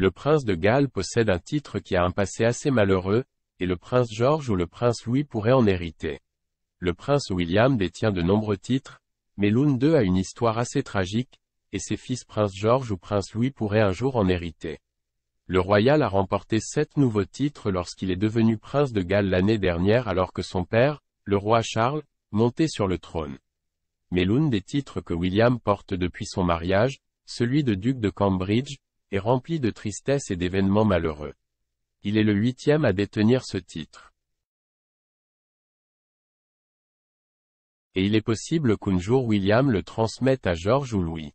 Le prince de Galles possède un titre qui a un passé assez malheureux, et le prince George ou le prince Louis pourrait en hériter. Le prince William détient de nombreux titres, mais l'un d'eux a une histoire assez tragique, et ses fils prince George ou prince Louis pourraient un jour en hériter. Le royal a remporté sept nouveaux titres lorsqu'il est devenu prince de Galles l'année dernière alors que son père, le roi Charles, montait sur le trône. Mais l'un des titres que William porte depuis son mariage, celui de duc de Cambridge, est rempli de tristesse et d'événements malheureux. Il est le huitième à détenir ce titre. Et il est possible qu'un jour William le transmette à George ou Louis.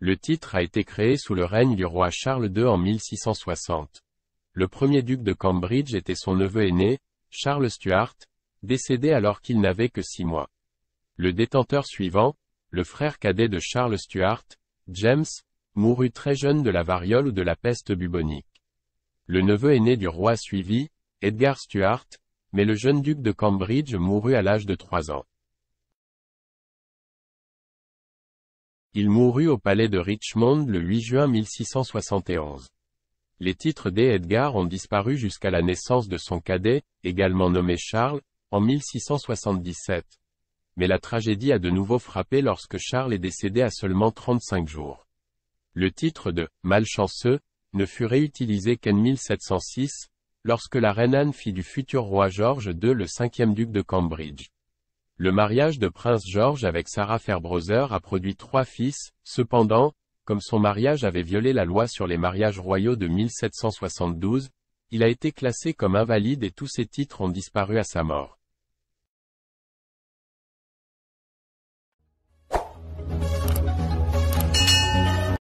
Le titre a été créé sous le règne du roi Charles II en 1660. Le premier duc de Cambridge était son neveu aîné, Charles Stuart, décédé alors qu'il n'avait que six mois. Le détenteur suivant, le frère cadet de Charles Stuart, James, mourut très jeune de la variole ou de la peste bubonique. Le neveu aîné du roi suivi, Edgar Stuart, mais le jeune duc de Cambridge mourut à l'âge de trois ans. Il mourut au palais de Richmond le 8 juin 1671. Les titres d'Edgar ont disparu jusqu'à la naissance de son cadet, également nommé Charles, en 1677. Mais la tragédie a de nouveau frappé lorsque Charles est décédé à seulement 35 jours. Le titre de « malchanceux » ne fut réutilisé qu'en 1706, lorsque la reine Anne fit du futur roi George II le cinquième duc de Cambridge. Le mariage de Prince George avec Sarah Fairbrother a produit trois fils, cependant, comme son mariage avait violé la loi sur les mariages royaux de 1772, il a été classé comme invalide et tous ses titres ont disparu à sa mort.